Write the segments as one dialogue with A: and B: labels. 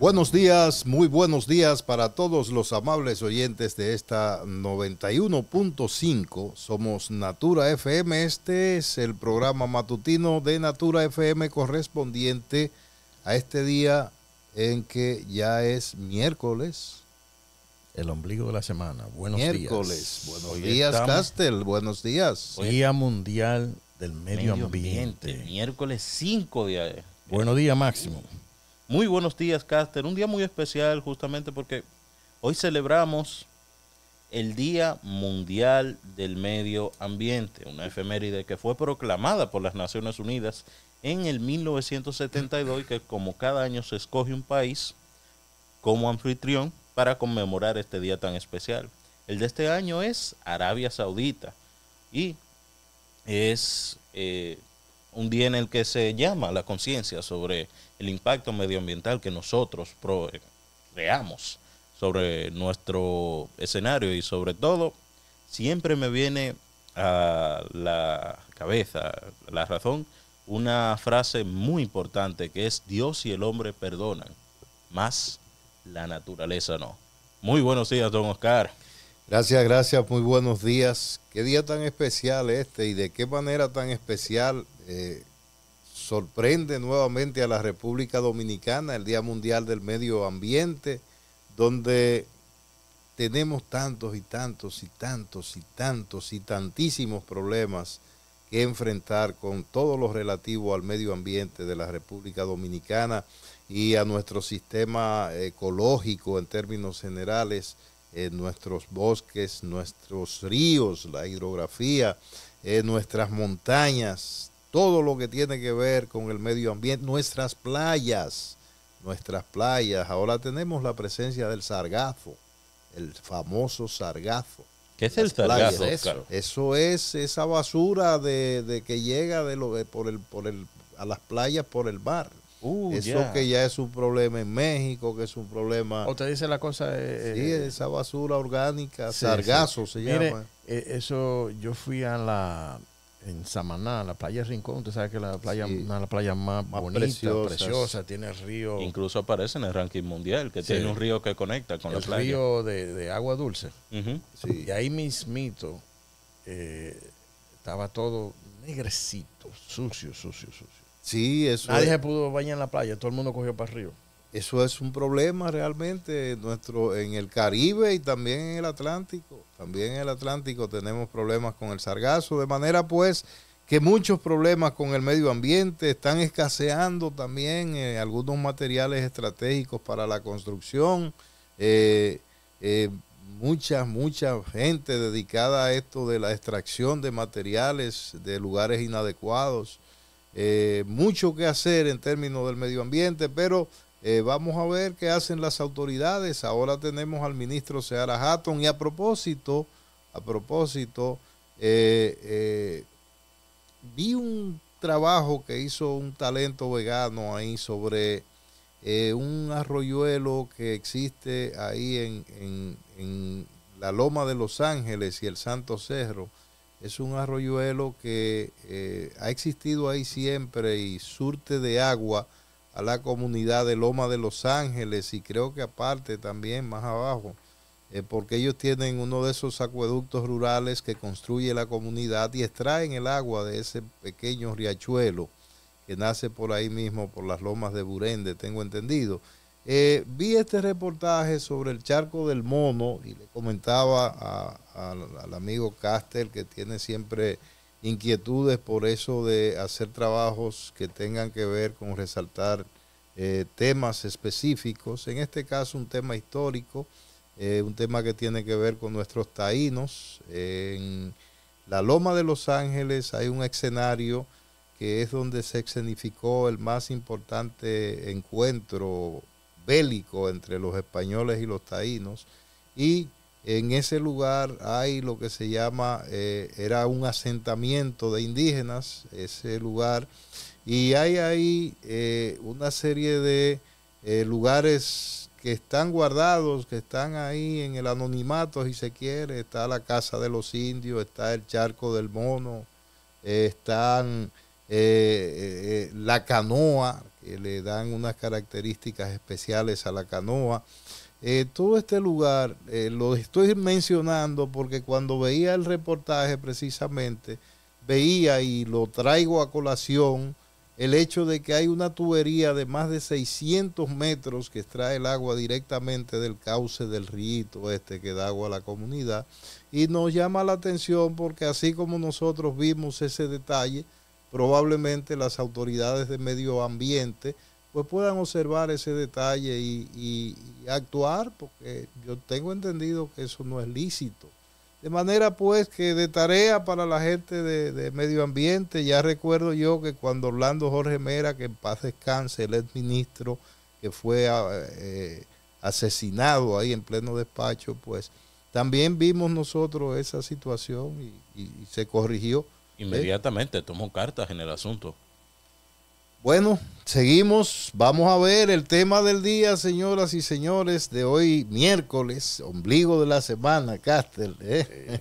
A: Buenos días, muy buenos días para todos los amables oyentes de esta 91.5. Somos Natura FM. Este es el programa matutino de Natura FM correspondiente a este día en
B: que ya es miércoles. El ombligo de la semana. Buenos días. Miércoles. Buenos días, Castel. Buenos días. Día Mundial del Medio, ambiente.
C: Miércoles 5 de
B: Buenos días, Máximo. Muy buenos días,
C: Caster. Un día muy especial justamente porque hoy celebramos el Día Mundial del Medio Ambiente, una efeméride que fue proclamada por las Naciones Unidas en el 1972 y que como cada año se escoge un país como anfitrión para conmemorar este día tan especial. El de este año es Arabia Saudita y es eh, un día en el que se llama la conciencia sobre el impacto medioambiental que nosotros eh, creamos sobre nuestro escenario y sobre todo siempre me viene a la cabeza, la razón, una frase muy importante que es Dios y el hombre perdonan, más la naturaleza no. Muy buenos días, don Oscar. Gracias,
A: gracias, muy buenos días. Qué día tan especial este y de qué manera tan especial eh, sorprende nuevamente a la República Dominicana el Día Mundial del Medio Ambiente, donde tenemos tantos y tantos y tantos y tantos y tantísimos problemas que enfrentar con todo lo relativo al medio ambiente de la República Dominicana y a nuestro sistema ecológico en términos generales, en nuestros bosques, nuestros ríos, la hidrografía, en nuestras montañas, todo lo que tiene que ver con el medio ambiente, nuestras playas, nuestras playas. Ahora tenemos la presencia del sargazo, el famoso sargazo.
C: ¿Qué es el sargazo?
A: eso, es esa basura de, que llega de lo, por el, por el, a las playas por el mar. Uh, eso que ya es un problema en México, que es un problema. O te dice la cosa. Eh, sí, eh, eh, esa basura orgánica, sargazo se
B: llama. eso, yo fui a la en Samaná, la playa Rincón, usted sabes que la playa una de las playas más, bonitas, preciosa,
C: tiene río. Incluso aparece en el ranking mundial, que tiene un río que conecta con la playa. El río
B: de, agua dulce. Y ahí mismito eh, estaba todo negrecito, sucio, sucio, sucio. Sí, eso. Nadie se pudo bañar en la playa, todo el mundo cogió para el río. Eso es
A: un problema realmente nuestro, en el Caribe y también en el Atlántico. También en el Atlántico tenemos problemas con el sargazo, de manera pues que muchos problemas con el medio ambiente están escaseando también eh, algunos materiales estratégicos para la construcción. Eh, eh, mucha, mucha gente dedicada a esto de la extracción de materiales de lugares inadecuados. mucho que hacer en términos del medio ambiente, pero eh, vamos a ver qué hacen las autoridades. Ahora tenemos al ministro Seara Hatton. Y a propósito, a propósito, eh, eh, vi un trabajo que hizo un talento vegano ahí sobre un arroyuelo que existe ahí en, la Loma de Los Ángeles y el Santo Cerro es un arroyuelo que ha existido ahí siempre y surte de agua a la comunidad de Loma de Los Ángeles y creo que aparte también más abajo, eh, porque ellos tienen uno de esos acueductos rurales que construye la comunidad y extraen el agua de ese pequeño riachuelo que nace por ahí mismo, por las lomas de Burende, tengo entendido. Eh, vi este reportaje sobre el charco del mono y le comentaba al amigo Castel que tiene siempre inquietudes por eso de hacer trabajos que tengan que ver con resaltar eh, temas específicos, en este caso un tema histórico, eh, un tema que tiene que ver con nuestros taínos. En la Loma de Los Ángeles hay un escenario que es donde se escenificó el más importante encuentro bélico entre los españoles y los taínos y en ese lugar hay lo que se llama, eh, era un asentamiento de indígenas, ese lugar, y hay ahí eh, una serie de eh, lugares que están guardados, que están ahí en el anonimato, si se quiere, está la casa de los indios, está el charco del mono, están la canoa, que le dan unas características especiales a la canoa. Eh, todo este lugar eh, lo estoy mencionando porque cuando veía el reportaje precisamente, veía y lo traigo a colación el hecho de que hay una tubería de más de 600 metros que extrae el agua directamente del cauce del río este que da agua a la comunidad. Y nos llama la atención porque así como nosotros vimos ese detalle, probablemente las autoridades de medio ambiente, pues puedan observar ese detalle y, actuar, porque yo tengo entendido que eso no es lícito. De manera pues que de tarea para la gente de, medio ambiente, ya recuerdo yo que cuando Orlando Jorge Mera, que en paz descanse, el ministro que fue eh, asesinado ahí en pleno despacho, pues también vimos nosotros esa situación
C: y se corrigió. Inmediatamente tomó cartas en el asunto.
A: Bueno, seguimos. Vamos a ver el tema del día, señoras y señores, de hoy miércoles, ombligo de la semana, Castel. ¿eh?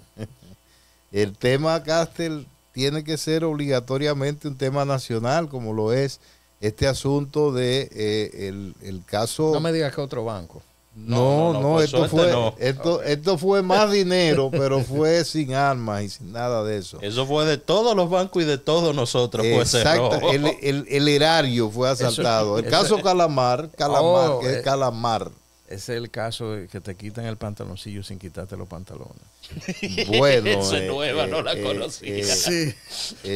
A: El tema, Castel, tiene que ser obligatoriamente un tema nacional, como lo es este asunto de eh, el, el, caso. No me
B: digas que otro banco.
A: No, no, esto fue esto, fue más dinero, pero fue sin armas y sin
C: nada de eso. Eso fue de todos los bancos y de todos nosotros. Pues,
A: Exacto, el, el, erario fue asaltado. el caso Calamar, Calamar, oh, es eh,
B: Calamar. es el caso que te quitan el pantaloncillo sin quitarte los pantalones. Bueno. Eso eh, nueva, no eh, la conocía.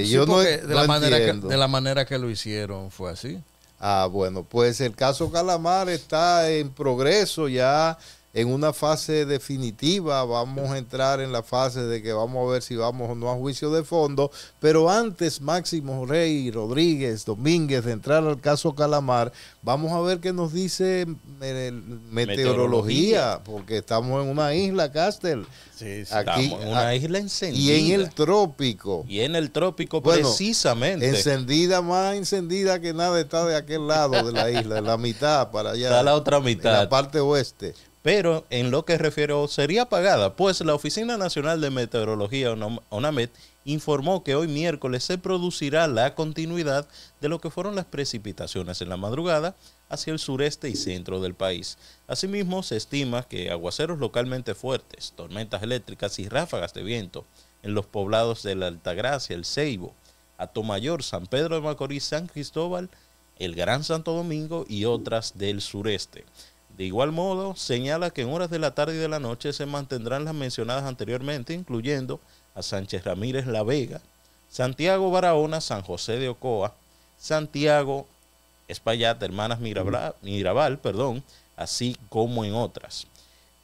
B: yo no, de, de la manera que lo hicieron fue así.
A: Ah, bueno, pues el caso Calamar está en progreso ya en una fase definitiva, vamos a entrar en la fase de que vamos a ver si vamos o no a juicio de fondo, pero antes Máximo Rey, Rodríguez, Domínguez, de entrar al caso Calamar, vamos a ver qué nos dice eh,
B: meteorología,
A: porque estamos en una isla, Castel.
B: Sí, sí, Aquí,
A: estamos en una isla encendida. Y en el
C: trópico. Y en el trópico precisamente. Encendida,
A: más encendida que nada está de aquel lado de la isla, en la mitad para
C: allá. Está la otra mitad. En la parte oeste. Pero en lo que refiero, sería pagada, pues la Oficina Nacional de Meteorología, ONAMET, informó que hoy miércoles se producirá la continuidad de lo que fueron las precipitaciones en la madrugada hacia el sureste y centro del país. Asimismo, se estima que aguaceros localmente fuertes, tormentas eléctricas y ráfagas de viento en los poblados de la Altagracia, el Ceibo, Atomayor, San Pedro de Macorís, San Cristóbal, el Gran Santo Domingo y otras del sureste. De igual modo, señala que en horas de la tarde y de la noche se mantendrán las mencionadas anteriormente, incluyendo a Sánchez Ramírez La Vega, Santiago Barahona, San José de Ocoa, Santiago Espaillat, Hermanas Mirabal, Mirabal, perdón, así como en otras.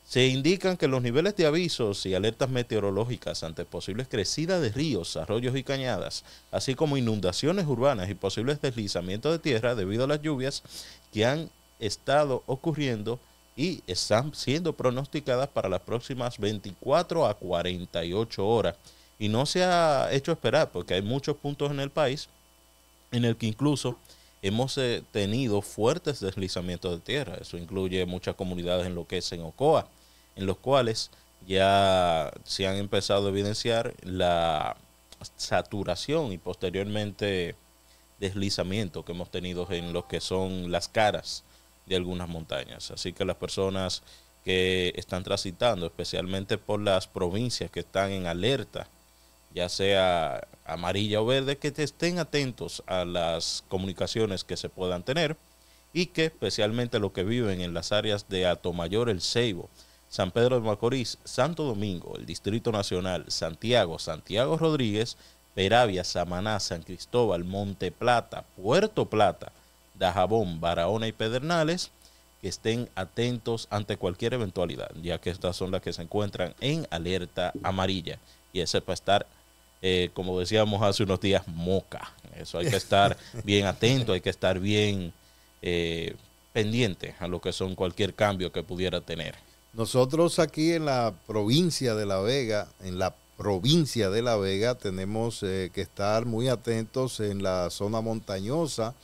C: Se indican que los niveles de avisos y alertas meteorológicas ante posibles crecidas de ríos, arroyos y cañadas, así como inundaciones urbanas y posibles deslizamientos de tierra debido a las lluvias que han estado ocurriendo y están siendo pronosticadas para las próximas 24 a 48 horas. Y no se ha hecho esperar porque hay muchos puntos en el país en el que incluso hemos eh, tenido fuertes deslizamientos de tierra. Eso incluye muchas comunidades en lo que es en Ocoa, en los cuales ya se han empezado a evidenciar la saturación y posteriormente deslizamiento que hemos tenido en lo que son las caras de algunas montañas. Así que las personas que están transitando, especialmente por las provincias que están en alerta, ya sea amarilla o verde, que estén atentos a las comunicaciones que se puedan tener y que especialmente los que viven en las áreas de Atomayor, El Ceibo, San Pedro de Macorís, Santo Domingo, el Distrito Nacional, Santiago, Santiago Rodríguez, Peravia, Samaná, San Cristóbal, Monte Plata, Puerto Plata, jabón Barahona y Pedernales, que estén atentos ante cualquier eventualidad, ya que estas son las que se encuentran en alerta amarilla. Y ese para estar, eh, como decíamos hace unos días, moca. Eso hay que estar bien atento, hay que estar bien eh, pendiente a lo que son cualquier cambio que pudiera tener.
A: Nosotros aquí en la provincia de La Vega, en la provincia de La Vega, tenemos eh, que estar muy atentos en la zona montañosa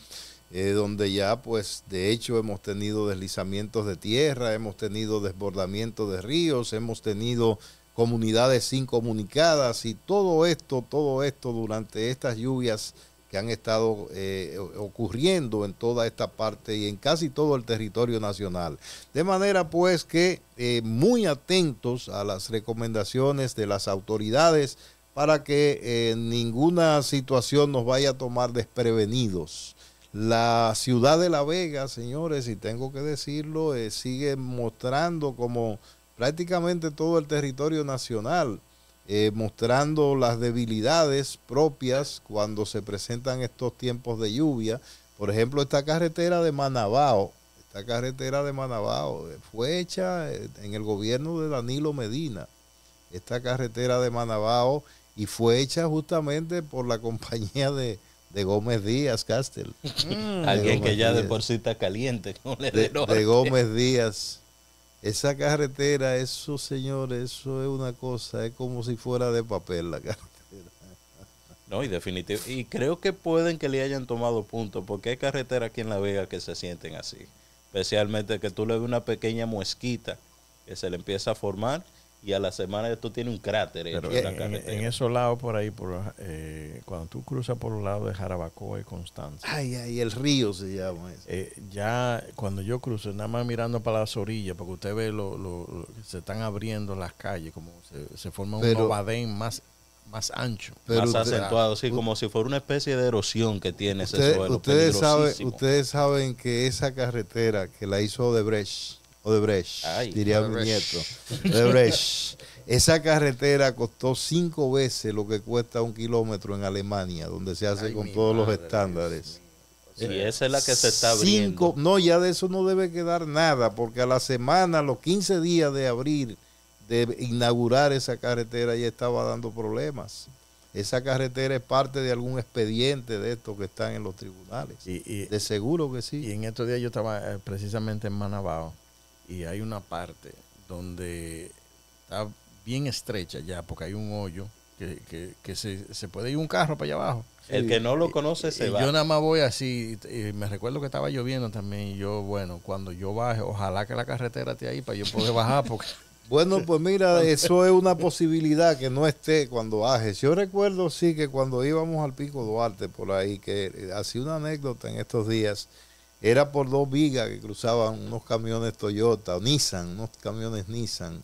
A: eh, donde ya pues de hecho hemos tenido deslizamientos de tierra, hemos tenido desbordamiento de ríos, hemos tenido comunidades incomunicadas y todo esto, todo esto durante estas lluvias que han estado eh, ocurriendo en toda esta parte y en casi todo el territorio nacional. De manera pues que eh, muy atentos a las recomendaciones de las autoridades para que ninguna situación nos vaya a tomar desprevenidos. La ciudad de La Vega, señores, y tengo que decirlo, eh, sigue mostrando como prácticamente todo el territorio nacional, eh, mostrando las debilidades propias cuando se presentan estos tiempos de lluvia. Por ejemplo, esta carretera de Manabao, esta carretera de Manabao eh, fue hecha en el gobierno de Danilo Medina, esta carretera de Manabao, y fue hecha justamente por la compañía de, de Gómez Díaz, Castel. Mm. Alguien que ya de por sí está caliente. de, Gómez Díaz. Esa carretera, eso señores, eso es una cosa, es como si fuera de papel la carretera.
C: No, y definitivo. Y creo que pueden que le hayan tomado punto, porque hay carreteras aquí en La Vega que se sienten así. Especialmente que tú le ves una pequeña muesquita que se le empieza a formar y a la semana esto tiene un cráter en,
B: esos lados por ahí, eh, cuando tú cruzas por los lados de Jarabacoa y Constanza. Ay, ay, el río se llama. Eso. Eh, ya cuando yo cruzo, nada más mirando para las orillas, porque usted ve lo, lo, se están abriendo las calles, como se, se forma un novadén más más ancho. más acentuado,
C: sí, ah, como si fuera una especie de erosión que tiene ese suelo. Ustedes, saben,
A: ustedes saben que esa carretera que la hizo Odebrecht de Ay, diría mi nieto. De Brecht. Esa carretera costó cinco veces lo que cuesta un kilómetro en Alemania, donde se hace con todos los estándares.
C: Y esa es la que se está abriendo.
A: no, ya de eso no debe quedar nada, porque a la semana, los 15 días de abrir, de inaugurar esa carretera, ya estaba dando problemas. Esa carretera es parte de algún expediente de estos que
B: están en los tribunales. Y, de seguro que sí. Y en estos días yo estaba eh, precisamente en Manabao y hay una parte donde está bien estrecha ya, porque hay un hoyo que, se, se, puede ir un carro para allá abajo. El que no lo conoce se va. Yo nada más voy así, y me recuerdo que estaba lloviendo también, yo, bueno, cuando yo baje, ojalá que la carretera esté ahí para yo poder bajar, porque... bueno, pues mira, eso
A: es una posibilidad que no esté cuando bajes. Yo recuerdo, sí, que cuando íbamos al Pico Duarte por ahí, que hacía eh, una anécdota en estos días, era por dos vigas que cruzaban unos camiones Toyota, Nissan, unos camiones Nissan,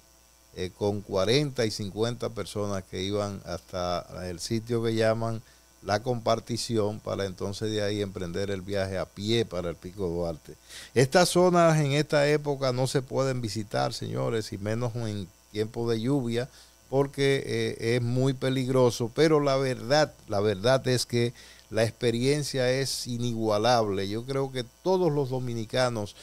A: eh, con 40 y 50 personas que iban hasta el sitio que llaman la compartición para entonces de ahí emprender el viaje a pie para el Pico Duarte. Estas zonas en esta época no se pueden visitar, señores, y menos en tiempo de lluvia, porque eh, es muy peligroso, pero la verdad, la verdad es que la experiencia es inigualable. Yo creo que todos los dominicanos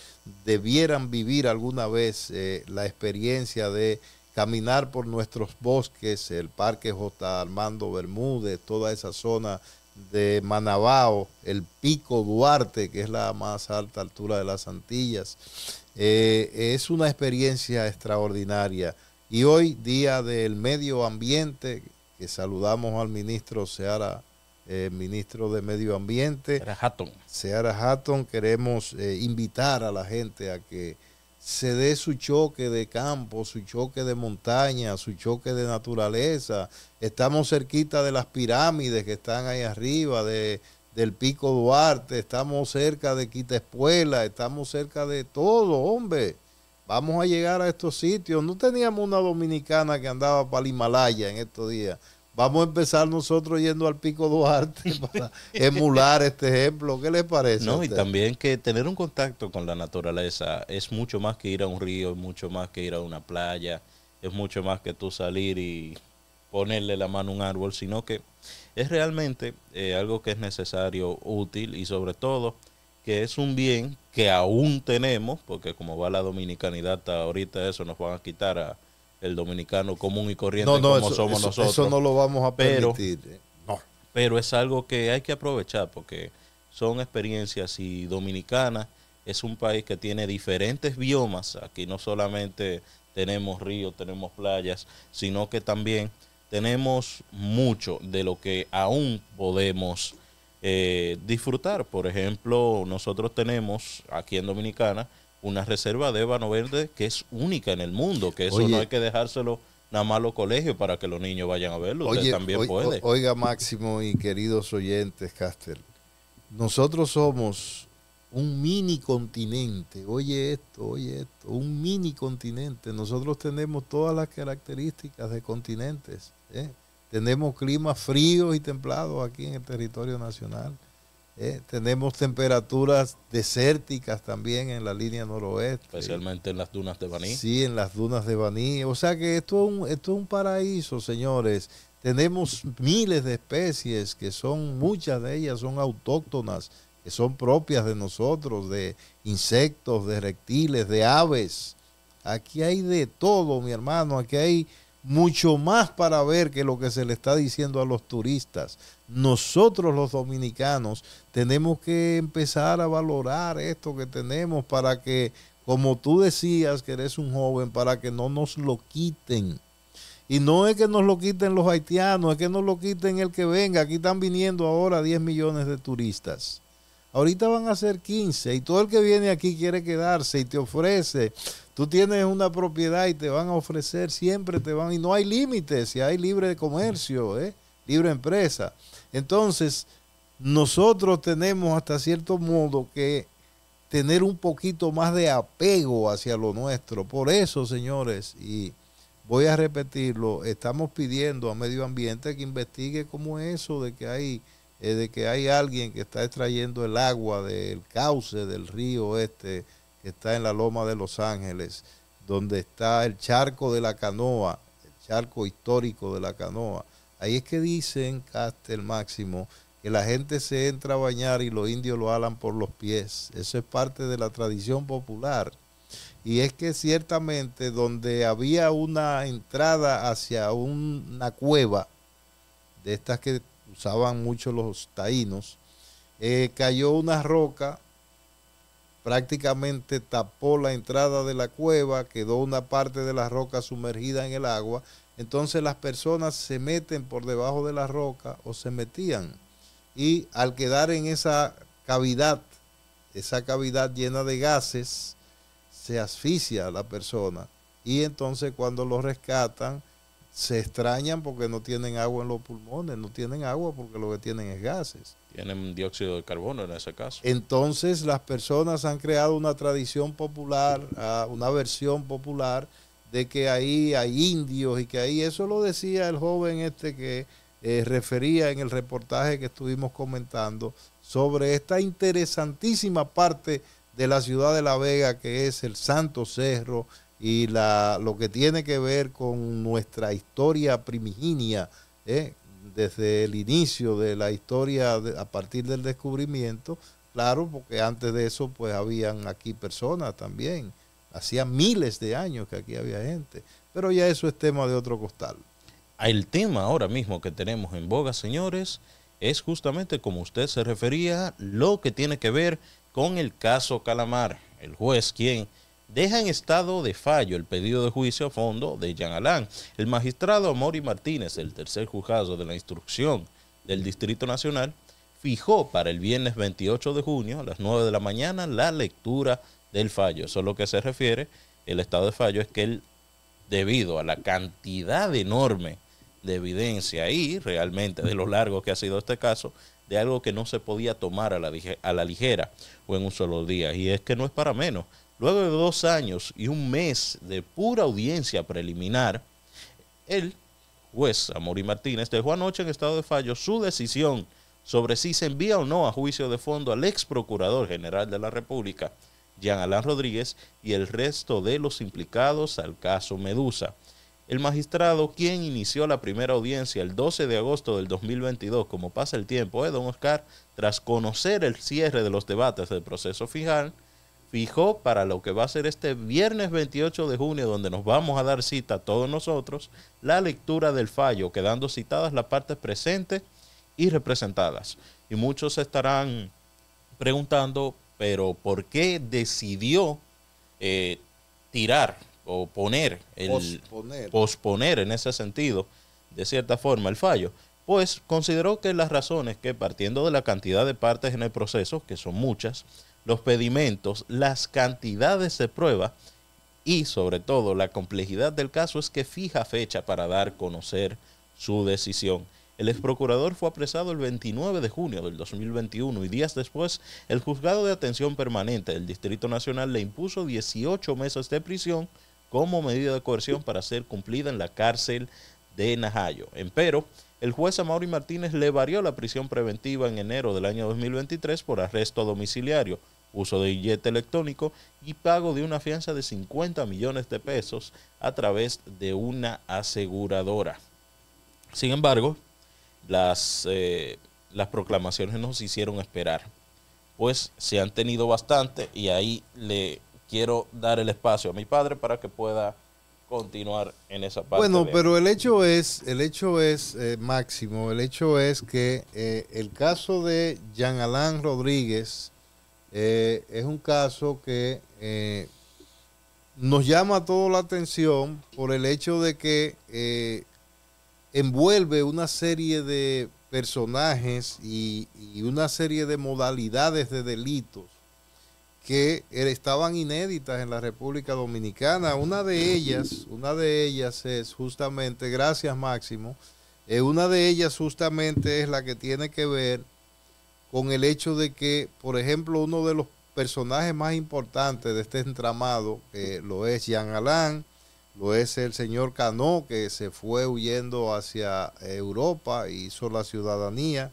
A: debieran vivir alguna vez eh, la experiencia de caminar por nuestros bosques, el Parque J. Armando Bermúdez, toda esa zona de Manabao, el Pico Duarte, que es la más alta altura de las Antillas. Eh, es una experiencia extraordinaria. Y hoy, día del medio ambiente, que saludamos al ministro Seara eh, ministro de Medio Ambiente. Seara Hatton. queremos eh, invitar a la gente a que se dé su choque de campo, su choque de montaña, su choque de naturaleza. Estamos cerquita de las pirámides que están ahí arriba, de, del Pico Duarte, estamos cerca de Quita Espuela, estamos cerca de todo, hombre. Vamos a llegar a estos sitios. No teníamos una dominicana que andaba para el Himalaya en estos días Vamos a empezar nosotros yendo al Pico Duarte para emular este ejemplo. ¿Qué les parece? No, y también
C: que tener un contacto con la naturaleza es mucho más que ir a un río, es mucho más que ir a una playa, es mucho más que tú salir y ponerle la mano a un árbol, sino que es realmente eh, algo que es necesario, útil y sobre todo que es un bien que aún tenemos, porque como va la dominicanidad ahorita eso nos van a quitar a el dominicano común y corriente no, como somos nosotros. Eso no lo vamos a permitir. Pero, eh, no. pero es algo que hay que aprovechar porque son experiencias y Dominicana es un país que tiene diferentes biomas. Aquí no solamente tenemos ríos, tenemos playas, sino que también tenemos mucho de lo que aún podemos eh, disfrutar. Por ejemplo, nosotros tenemos aquí en Dominicana una reserva de ébano verde que es única en el mundo, que eso no hay que dejárselo nada más los colegios para que los niños vayan a verlo. también puede.
A: oiga, Máximo y queridos oyentes, Castel, nosotros somos un mini continente. Oye esto, oye esto, un mini continente. Nosotros tenemos todas las características de continentes. ¿eh? Tenemos clima frío y templado aquí en el territorio nacional. Eh, tenemos temperaturas desérticas también en la línea noroeste. Especialmente
C: en las dunas de Baní. Sí,
A: en las dunas de Baní. O sea que esto es un, esto es un paraíso, señores. Tenemos miles de especies que son, muchas de ellas son autóctonas, que son propias de nosotros, de insectos, de reptiles, de aves. Aquí hay de todo, mi hermano. Aquí hay mucho más para ver que lo que se le está diciendo a los turistas nosotros los dominicanos tenemos que empezar a valorar esto que tenemos para que, como tú decías que eres un joven, para que no nos lo quiten. Y no es que nos lo quiten los haitianos, es que nos lo quiten el que venga. Aquí están viniendo ahora 10 millones de turistas. Ahorita van a ser 15 y todo el que viene aquí quiere quedarse y te ofrece. Tú tienes una propiedad y te van a ofrecer, siempre te van. Y no hay límites, si hay libre comercio, ¿eh? libre empresa. Entonces, nosotros tenemos hasta cierto modo que tener un poquito más de apego hacia lo nuestro. Por eso, señores, y voy a repetirlo, estamos pidiendo a medio ambiente que investigue cómo es eso de que hay eh, de que hay alguien que está extrayendo el agua del cauce del río este que está en la loma de Los Ángeles, donde está el charco de la canoa, el charco histórico de la canoa Ahí es que dicen, Castel Máximo, que la gente se entra a bañar y los indios lo alan por los pies. Eso es parte de la tradición popular. Y es que ciertamente donde había una entrada hacia una cueva, de estas que usaban mucho los taínos, eh, cayó una roca, prácticamente tapó la entrada de la cueva, quedó una parte de la roca sumergida en el agua entonces las personas se meten por debajo de la roca o se metían. Y al quedar en esa cavidad, esa cavidad llena de gases, se asfixia a la persona. Y entonces cuando lo rescatan, se extrañan porque no tienen agua en los pulmones, no tienen agua porque lo que tienen es gases.
C: Tienen dióxido de carbono en ese caso.
A: Entonces las personas han creado una tradición popular, ah, una versión popular de que ahí hay indios y que ahí, eso lo decía el joven este que eh, refería en el reportaje que estuvimos comentando sobre esta interesantísima parte de la ciudad de La Vega que es el Santo Cerro y la, lo que tiene que ver con nuestra historia primigenia, eh, desde el inicio de la historia a partir del descubrimiento, claro, porque antes de eso pues habían aquí personas también. Hacía miles de años que aquí había gente, pero ya eso es tema de otro costal.
C: El tema ahora mismo que tenemos en boga, señores, es justamente como usted se refería, lo que tiene que ver con el caso Calamar, el juez quien deja en estado de fallo el pedido de juicio a fondo de Jean Alain. El magistrado Mori Martínez, el tercer juzgado de la instrucción del Distrito Nacional, fijó para el viernes 28 de junio a las 9 de la mañana la lectura del fallo. Eso es lo que se refiere el estado de fallo, es que él, debido a la cantidad enorme de evidencia y realmente de lo largo que ha sido este caso, de algo que no se podía tomar a la, a la ligera o en un solo día. Y es que no es para menos. Luego de dos años y un mes de pura audiencia preliminar, el juez y Martínez dejó anoche en estado de fallo su decisión sobre si se envía o no a juicio de fondo al ex procurador general de la República, Jean Alain Rodríguez y el resto de los implicados al caso Medusa. El magistrado, quien inició la primera audiencia el 12 de agosto del 2022, como pasa el tiempo, ¿eh, don Oscar? Tras conocer el cierre de los debates del proceso final, fijó para lo que va a ser este viernes 28 de junio, donde nos vamos a dar cita todos nosotros, la lectura del fallo, quedando citadas las partes presentes y representadas. Y muchos estarán preguntando pero ¿por qué decidió eh, tirar o poner, posponer. en ese sentido, de cierta forma, el fallo? Pues consideró que las razones que, partiendo de la cantidad de partes en el proceso, que son muchas, los pedimentos, las cantidades de prueba y sobre todo la complejidad del caso es que fija fecha para dar conocer su decisión. El ex procurador fue apresado el 29 de junio del 2021 y días después el juzgado de atención permanente del Distrito Nacional le impuso 18 meses de prisión como medida de coerción para ser cumplida en la cárcel de Najayo. Empero, el juez Amaury Martínez le varió la prisión preventiva en enero del año 2023 por arresto domiciliario, uso de billete electrónico y pago de una fianza de 50 millones de pesos a través de una aseguradora. Sin embargo, las, eh, las proclamaciones nos hicieron esperar. Pues se han tenido bastante y ahí le quiero dar el espacio a mi padre para que pueda continuar en esa parte. Bueno, pero el
A: hecho es, el hecho es eh, máximo, el hecho es que eh, el caso de Jean Alain Rodríguez es un caso que nos llama toda la atención por el hecho de que envuelve una serie de personajes y, una serie de modalidades de delitos que er, estaban inéditas en la República Dominicana. Una de ellas, una de ellas es justamente, gracias Máximo, eh, una de ellas justamente es la que tiene que ver con el hecho de que, por ejemplo, uno de los personajes más importantes de este entramado eh, lo es Jean Alain, lo es el señor Cano, que se fue huyendo hacia Europa, hizo la ciudadanía,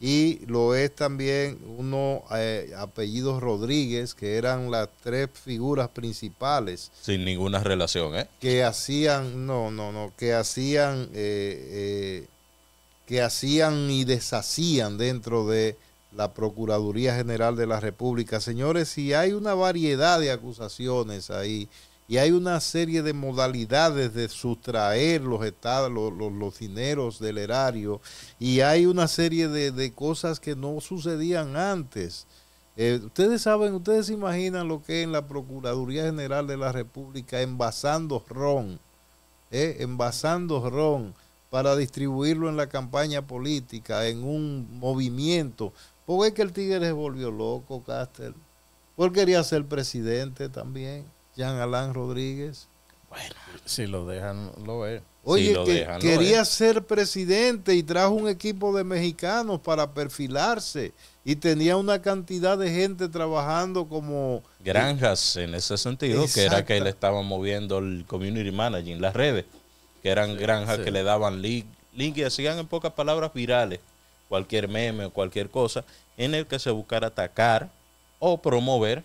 A: y lo es también uno apellido eh, apellidos Rodríguez, que eran las tres figuras principales.
C: Sin ninguna relación, ¿eh?
A: Que hacían, no, no, no, que hacían, eh, eh que hacían y deshacían dentro de la Procuraduría General de la República. Señores, si hay una variedad de acusaciones ahí, y hay una serie de modalidades de sustraer los estados, los, dineros del erario, y hay una serie de, cosas que no sucedían antes. Eh, ustedes saben, ustedes se imaginan lo que es en la Procuraduría General de la República envasando ron, eh, envasando ron para distribuirlo en la campaña política, en un movimiento. Porque es que el tigre se volvió loco, Caster. Porque quería ser presidente también.
B: Jean Alain Rodríguez. Bueno, si lo dejan, lo es. Oye, quería
A: ser presidente y trajo un equipo de mexicanos para perfilarse y tenía una cantidad de gente trabajando como...
C: Granjas en ese sentido, que era que le estaba moviendo el community managing, las redes, que eran granjas que le daban link, link y hacían en pocas palabras virales cualquier meme o cualquier cosa en el que se buscara atacar o promover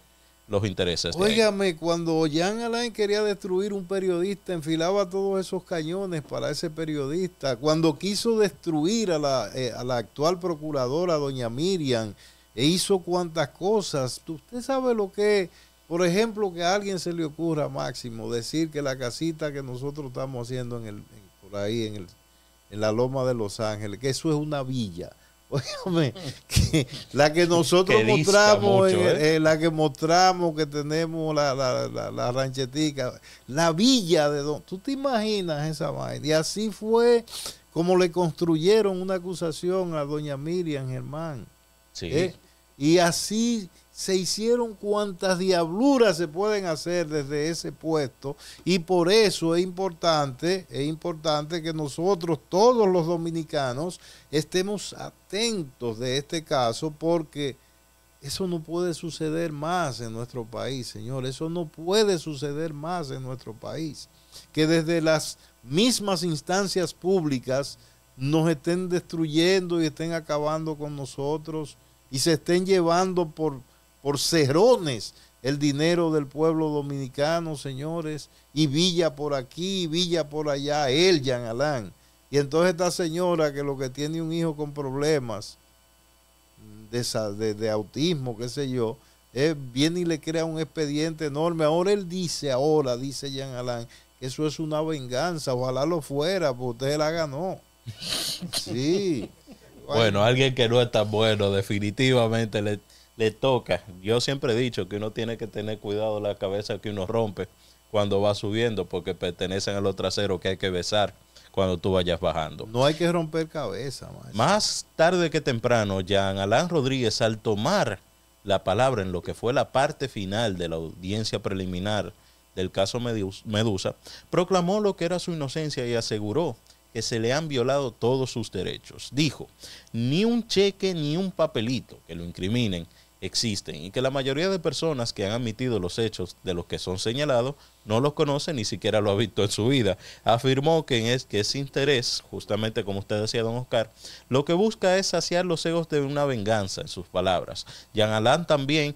C: los intereses.
A: Óigame, cuando Jean Alain quería destruir un periodista, enfilaba todos esos cañones para ese periodista. Cuando quiso destruir a la, eh, a la actual procuradora, doña Miriam, e hizo cuantas cosas. Usted sabe lo que, por ejemplo, que a alguien se le ocurra, Máximo, decir que la casita que nosotros estamos haciendo en el, por ahí en, el, en la Loma de Los Ángeles, que eso es una villa la que nosotros mostramos, ¿eh? Eh, la que mostramos que tenemos la, ranchetica, la villa de Don. ¿Tú te imaginas esa vaina? Y así fue como le construyeron una acusación a doña Miriam Germán. Sí. ¿eh? Y así se hicieron cuantas diabluras se pueden hacer desde ese puesto y por eso es importante, es importante que nosotros todos los dominicanos estemos atentos de este caso porque eso no puede suceder más en nuestro país, señor, eso no puede suceder más en nuestro país, que desde las mismas instancias públicas nos estén destruyendo y estén acabando con nosotros y se estén llevando por por cerrones el dinero del pueblo dominicano, señores, y Villa por aquí, y Villa por allá, él, Jean Alain. Y entonces esta señora que lo que tiene un hijo con problemas de, autismo, qué sé yo, eh, viene y le crea un expediente enorme. Ahora él dice, ahora dice Jean Alain, que eso es una venganza, ojalá lo fuera, porque usted la ganó.
C: Sí. Bueno, alguien que no es tan bueno, definitivamente le le toca. Yo siempre he dicho que uno tiene que tener cuidado la cabeza que uno rompe cuando va subiendo porque pertenecen a los traseros que hay que besar cuando tú vayas bajando. No hay que romper cabeza. Maestro. Más tarde que temprano, Jean Alan Rodríguez, al tomar la palabra en lo que fue la parte final de la audiencia preliminar del caso Medusa, proclamó lo que era su inocencia y aseguró que se le han violado todos sus derechos. Dijo, ni un cheque ni un papelito que lo incriminen existen y que la mayoría de personas que han admitido los hechos de los que son señalados no los conocen ni siquiera lo ha visto en su vida. Afirmó que, es, que ese interés, justamente como usted decía, don Oscar, lo que busca es saciar los egos de una venganza, en sus palabras. Jean Alain también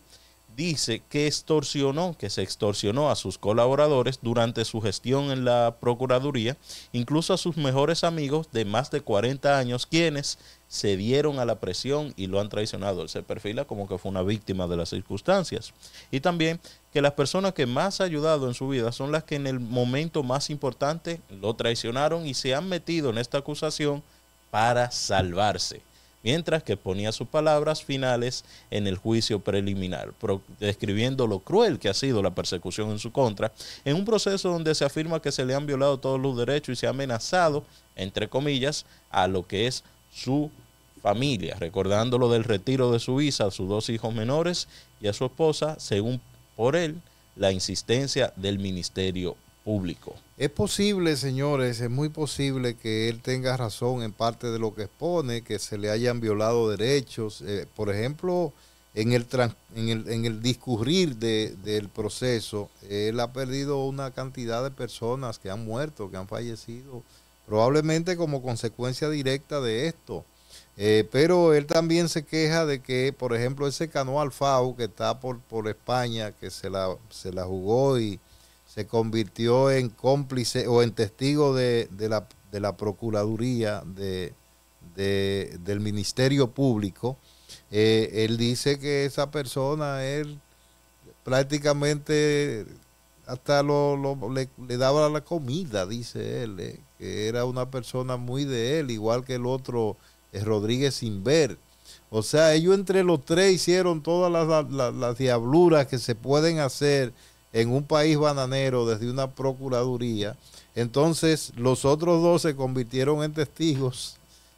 C: dice que extorsionó, que se extorsionó a sus colaboradores durante su gestión en la Procuraduría, incluso a sus mejores amigos de más de 40 años, quienes se dieron a la presión y lo han traicionado. Él se perfila como que fue una víctima de las circunstancias. Y también que las personas que más ha ayudado en su vida son las que en el momento más importante lo traicionaron y se han metido en esta acusación para salvarse mientras que ponía sus palabras finales en el juicio preliminar, describiendo lo cruel que ha sido la persecución en su contra, en un proceso donde se afirma que se le han violado todos los derechos y se ha amenazado, entre comillas, a lo que es su familia, recordándolo del retiro de su visa a sus dos hijos menores y a su esposa, según por él, la insistencia del Ministerio público. Es posible, señores, es muy posible que él tenga
A: razón en parte de lo que expone, que se le hayan violado derechos. Eh, por ejemplo, en el, en el, en el discurrir del proceso, él ha perdido una cantidad de personas que han muerto, que han fallecido, probablemente como consecuencia directa de esto. Eh, pero él también se queja de que, por ejemplo, ese canal Fau que está por, por España, que se la, se la jugó y se convirtió en cómplice o en testigo de, la, Procuraduría de, del Ministerio Público, eh, él dice que esa persona, él prácticamente hasta lo, le, daba la comida, dice él, eh, que era una persona muy de él, igual que el otro eh, Rodríguez Sinver. O sea, ellos entre los tres hicieron todas las diabluras que se pueden hacer en un país bananero desde una procuraduría. Entonces los otros dos se convirtieron en testigos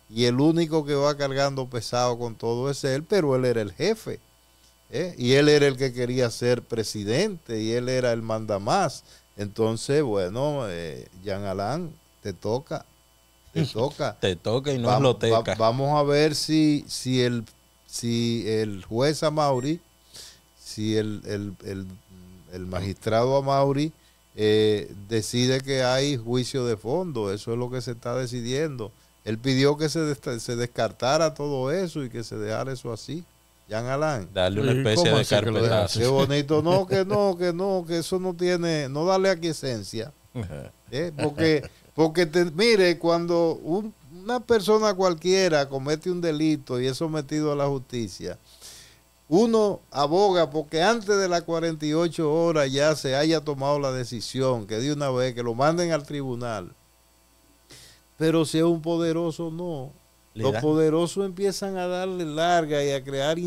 A: y el único que va cargando pesado con todo es él, pero él era el jefe. ¿eh? Y él era el que quería ser presidente y él era el mandamás. Entonces, bueno, eh, Jean Alain, te toca.
C: Te toca. te toca y no lo teca.
A: vamos a ver si, si, el, si el juez Amauri, si el el magistrado Amauri eh, decide que hay juicio de fondo, eso es lo que se está decidiendo. Él pidió que se, descartara todo eso y que se dejara eso así. Jan Alan? Darle una especie de carpetazo. Qué bonito. No, que no, que no, que eso no tiene, no dale aquí esencia. Eh, porque, porque mire, cuando una persona cualquiera comete un delito y es sometido a la justicia, uno aboga porque antes de las 48 horas ya se haya tomado la decisión, que de una vez que lo manden al tribunal. Pero si es un poderoso, no. Los poderosos empiezan a darle larga y a crear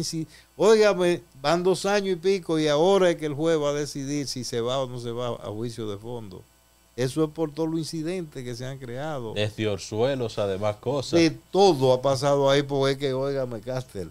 A: Óigame, van dos años y pico y ahora es que el juez va a decidir si se va o no se va a juicio de fondo. Eso es por todos los incidentes que se han creado.
C: de orzuelos, además, cosas. De
A: todo ha pasado ahí, porque que, óigame, Castel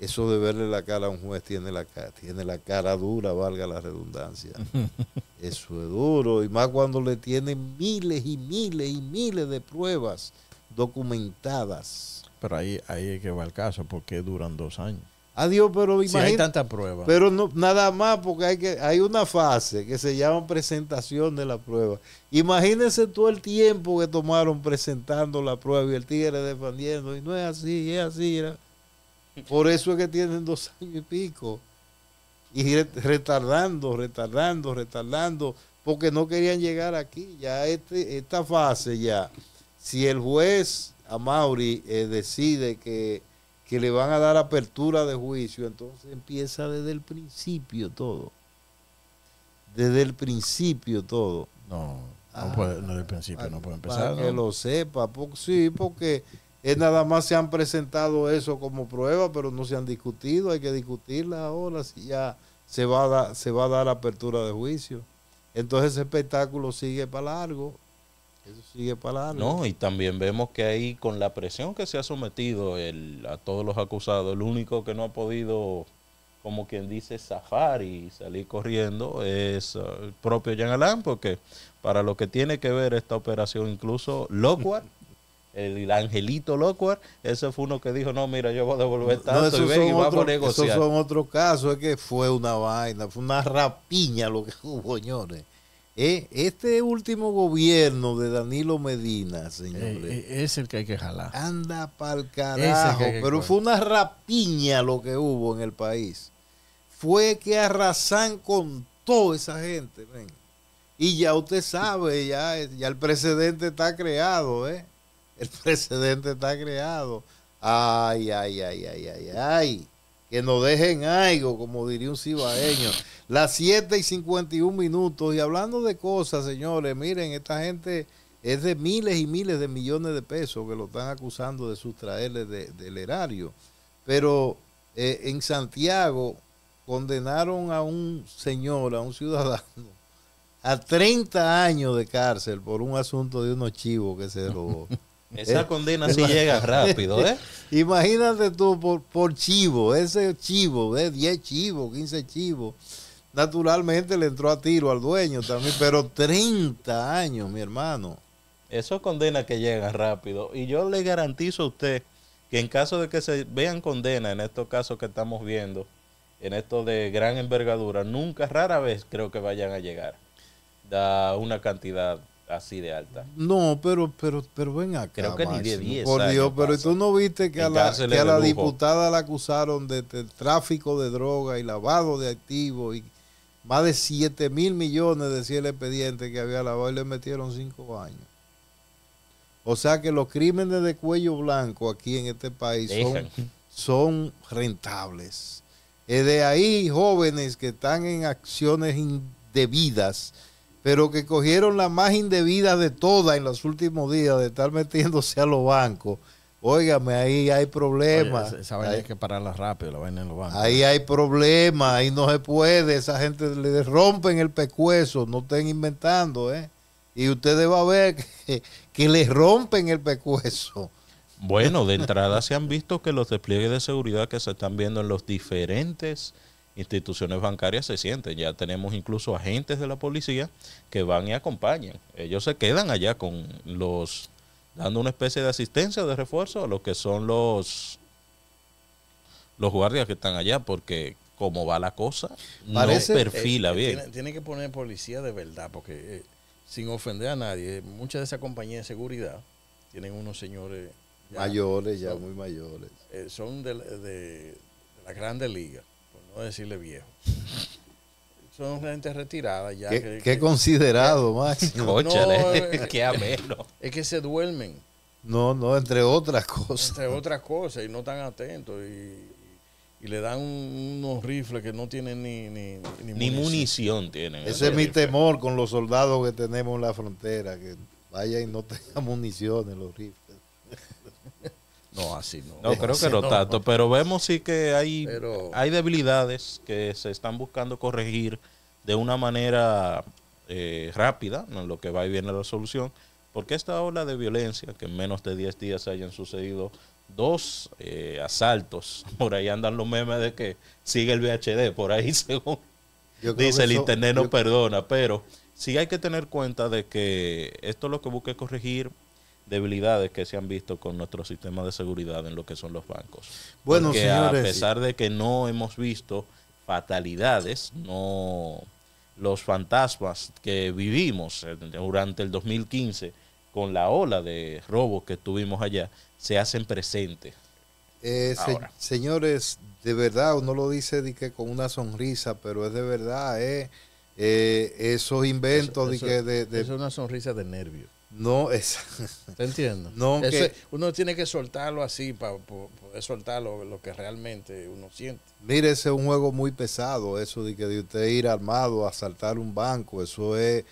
C: eso de verle la
A: cara a un juez tiene la, tiene la cara dura, valga la redundancia. Eso es duro, y más cuando le tienen miles y miles y miles de pruebas
B: documentadas. Pero ahí, ahí es que va el caso, porque duran dos años. Adiós, pero imagínate. Si hay tanta prueba.
A: Pero no, nada más, porque hay, que, hay una fase que se llama presentación de la prueba. Imagínense todo el tiempo que tomaron presentando la prueba y el tigre defendiendo. Y no es así, es así. Era. Por eso es que tienen dos años y pico. Y retardando, retardando, retardando, porque no querían llegar aquí. Ya este, esta fase ya, si el juez Amauri eh, decide que, le van a dar apertura de juicio, entonces empieza desde el principio todo. Desde el principio
B: todo. No, no, desde ah, el principio, no puede empezar. que lo
A: sepa, porque, sí, porque nada más se han presentado eso como prueba, pero no se han discutido. Hay que discutirla ahora si ya se va a, da, se va a dar apertura de juicio. Entonces ese espectáculo sigue para largo. Eso sigue para largo. No,
C: y también vemos que ahí con la presión que se ha sometido a todos los acusados, el único que no ha podido, como quien dice, zafar y salir corriendo es uh, el propio Jean Alain, porque para lo que tiene que ver esta operación, incluso cual el angelito Lockward, ¿eh? ese fue uno que dijo, no, mira, yo voy a devolver tanto y, vamos a negociar. Esos son
A: otros casos, es que fue una vaina, fue una rapiña lo que hubo, señores. Eh, este último gobierno de Danilo Medina, señores. Eh, es el que hay que jalar. Anda pa'l carajo, pero fue una rapiña lo que hubo en el país. Fue que arrasan con toda esa gente, Y ya usted sabe, ya, ya el precedente está creado, ¿eh? El precedente está creado. Ay, ay, ay, ay, ay, ay. Que nos dejen algo, como diría un cibaeño. Las 7 y 51 minutos. Y hablando de cosas, señores, miren, esta gente es de miles y miles de millones de pesos que lo están acusando de sustraerle del erario. Pero eh, en Santiago condenaron a un señor, a un ciudadano, a 30 años de cárcel por un asunto de unos chivos que se robó. Esa eh, condena sí llega rápido, ¿eh? Imagínate tú por, chivo, ese chivo, de 10 chivos, 15 chivos. Naturalmente le entró a tiro al dueño también, pero 30 años, mi hermano.
C: Eso condena que llega rápido. Y yo le garantizo a usted que en caso de que se vean condenas, en estos casos que estamos viendo, en estos de gran envergadura, nunca, rara vez creo que vayan a llegar da una cantidad así de alta.
A: No, pero, pero, pero ven acá. Creo que ni de 10 Por Dios, pero tú no viste que a la, diputada la acusaron de, tráfico de droga y lavado de activos y más de 7 mil millones decía el expediente que había lavado y le metieron 5 años. O sea que los crímenes de cuello blanco aquí en este país son, rentables. Es de ahí jóvenes que están en acciones indebidas pero que cogieron la más indebida de todas en los últimos días de estar metiéndose a los bancos. Óigame, ahí hay problemas. ahí, hay
B: que pararla rápido, la vaina en los bancos. Ahí
A: hay problemas, ahí no se puede, esa gente le rompen el pescuezo, no estén inventando, ¿eh? Y ustedes van a ver que, le rompen el pescuezo.
C: Bueno, de entrada se han visto que los despliegues de seguridad que se están viendo en los diferentes instituciones bancarias se sienten. Ya tenemos incluso agentes de la policía que van y acompañan. Ellos se quedan allá con los dando una especie de asistencia de refuerzo a los que son los los guardias que están allá porque como va la cosa no eh, perfila eh, bien.
B: Tiene, que poner policía de verdad porque eh, sin ofender a nadie, muchas de esas compañías de seguridad tienen unos señores mayores, ya muy mayores. son de, de, de la grande liga decirle viejo. Son gente retirada ya. Qué, que,
A: considerado, Max. No, es,
B: ameno. Es que se duermen.
A: No, no, entre otras cosas. Entre
B: otras cosas, y no tan atentos. Y, le dan unos rifles que no tienen ni, ni, ni, munición. tienen. ¿eh? Ese es mi
A: temor con los soldados que tenemos en la frontera, que vayan y no tengan en los rifles.
B: No, así no. No, creo que no tanto, pero
C: vemos sí que hay, hay debilidades que se están buscando corregir de una manera eh, rápida, en lo que va y viene la solución. porque esta ola de violencia, que en menos de 10 días hayan sucedido dos eh, asaltos, por ahí andan los memes de que sigue el VHD, por ahí según dice el Internet no perdona, pero sí hay que tener cuenta de que esto es lo que busca corregir debilidades que se han visto con nuestro sistema de seguridad en lo que son los bancos. Bueno, señores, a pesar de que no hemos visto fatalidades, no los fantasmas que vivimos durante el 2015 con la ola de robos que tuvimos allá, se hacen presentes.
A: Eh, señores, de verdad, uno lo dice con una sonrisa, pero es de verdad, eh. Eh, esos inventos de, que Es
B: una sonrisa de nervios no, es. ¿Te entiendo? No, uno tiene que soltarlo así para poder soltar lo, que realmente uno siente. Mire, ese
A: es un juego muy pesado, eso de que de usted ir armado a asaltar un banco, eso es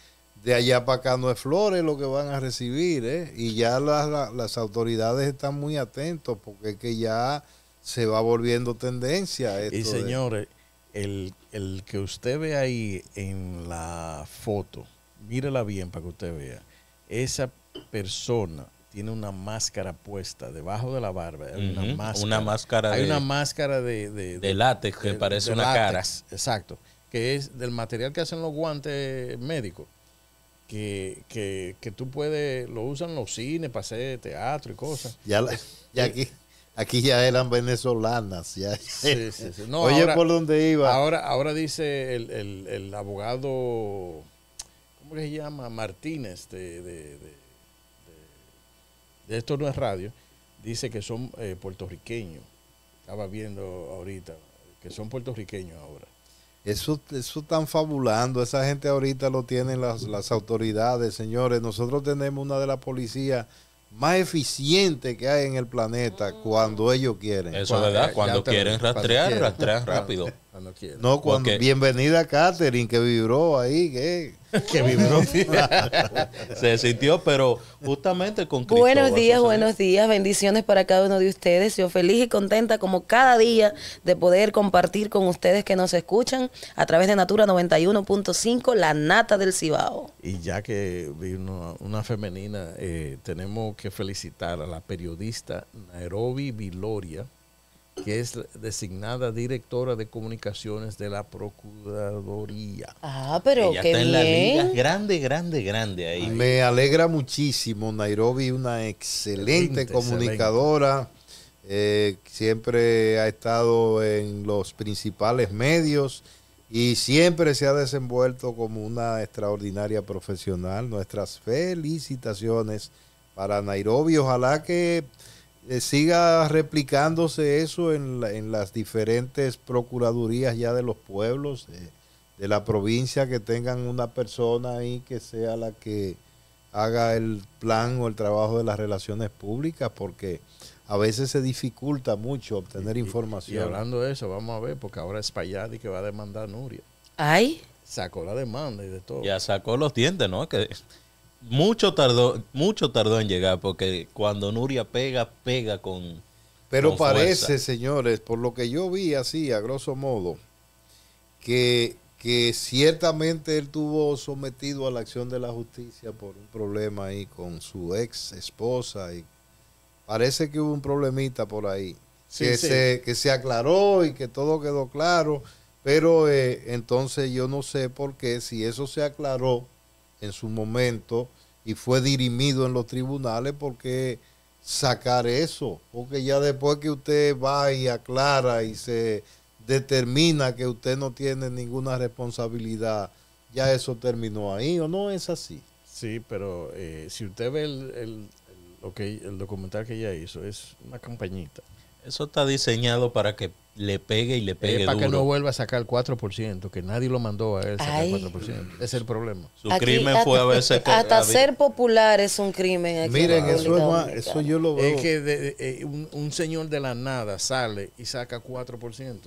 A: de allá para acá no es flores lo que van a recibir, ¿eh? Y ya las, autoridades están muy atentos porque es que ya se va volviendo tendencia. y señores,
B: el, el que usted ve ahí en la foto, mírela bien para que usted vea esa persona tiene una máscara puesta debajo de la barba. Hay una, máscara, de, una máscara de, látex que parece una cara. Exacto. Que es del material que hacen los guantes médicos. Que, tú puedes, lo usan los cines para hacer teatro y cosas. Ya,
A: eh, aquí, aquí ya eran venezolanas. Ya. Oye, por
B: dónde iba. Ahora, ahora dice el, el, el abogado que se llama? Martínez este, de, Esto no es radio, dice que son eh, puertorriqueños. Estaba viendo ahorita, que son puertorriqueños ahora.
A: Eso, eso están fabulando, esa gente ahorita lo tienen las, autoridades, señores. Nosotros tenemos una de las policías más eficiente que hay en el planeta mm. cuando ellos quieren. Eso es verdad, cuando, quieren, rastrear, cuando quieren rastrear, rastrean rápido. No, cuando. Bienvenida Catherine, que vibró ahí, que, vibró.
C: se sintió, pero justamente con Buenos días, buenos
D: días. Bendiciones para cada uno de ustedes. Yo feliz y contenta como cada día de poder compartir con ustedes que nos escuchan a través de Natura 91.5, la nata del Cibao.
B: Y ya que vino una femenina, eh, tenemos que felicitar a la periodista Nairobi Viloria que es designada directora de comunicaciones de la Procuraduría. Ah, pero Ella qué está en la liga grande,
A: grande, grande ahí. Me alegra muchísimo, Nairobi, una excelente, comunicadora. Eh, siempre ha estado en los principales medios y siempre se ha desenvuelto como una extraordinaria profesional. Nuestras felicitaciones para Nairobi. Ojalá que eh, siga replicándose eso en, las diferentes procuradurías ya de los pueblos, eh, de la provincia, que tengan una persona ahí que sea la que haga el plan o el trabajo de las relaciones públicas, porque a veces se dificulta mucho obtener información. Y, hablando
B: de eso, vamos a ver, porque ahora es Payadi que va a demandar a Nuria. Ay. Sacó la demanda y de todo.
C: Ya sacó los dientes, ¿no? Que mucho tardó, mucho tardó en llegar, porque cuando Nuria pega, pega con. Pero parece,
A: señores, por lo que yo vi así, a grosso modo, que, ciertamente él tuvo sometido a la acción de la justicia por un problema ahí con su ex esposa y parece que hubo un problemita por ahí. que, Se, que se aclaró y que todo quedó claro, pero eh, entonces yo no sé por qué, si eso se aclaró, en su momento y fue dirimido en los tribunales porque sacar eso, porque ya después que usted va y aclara y se determina que usted no tiene ninguna responsabilidad, ya eso terminó ahí o no es
B: así. Sí, pero eh, si usted ve el, el, el, el documental que ella hizo, es una campañita.
C: Eso está diseñado para que le pegue y le pegue. Eh, para que no
B: vuelva a sacar 4%, que nadie lo mandó a él sacar 4%. es el problema. Su crimen fue a veces. Hasta
D: ser popular es un crimen. Miren, eso,
B: yo lo veo. Es que eh, un, un, señor de la nada sale y saca 4%.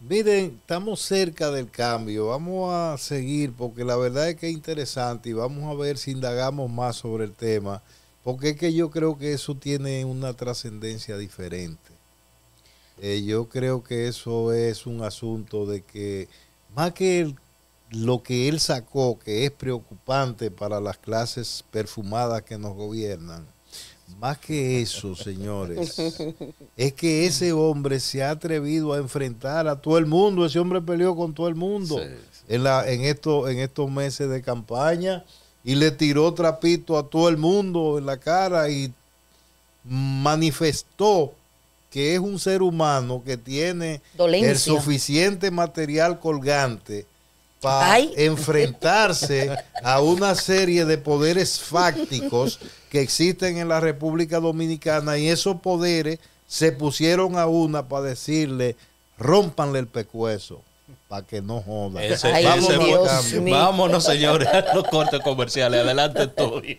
D: Miren,
A: estamos cerca del cambio. Vamos a seguir porque la verdad es que es interesante y vamos a ver si indagamos más sobre el tema. Porque es que yo creo que eso tiene una trascendencia diferente. Eh, yo creo que eso es un asunto de que, más que lo que él sacó, que es preocupante para las clases perfumadas que nos gobiernan, más que eso, señores, es que ese hombre se ha atrevido a enfrentar a todo el mundo. Ese hombre peleó con todo el mundo En, en, en estos meses de campaña y le tiró trapito a todo el mundo en la cara y manifestó que es un ser humano que tiene el suficiente material colgante para enfrentarse a una serie de poderes fácticos que existen en la República Dominicana y esos poderes se pusieron a una para decirle, rompanle el pecueso
C: para que no joda. vamos vámonos, vámonos, señores, a los cortes comerciales. Adelante, Toyo.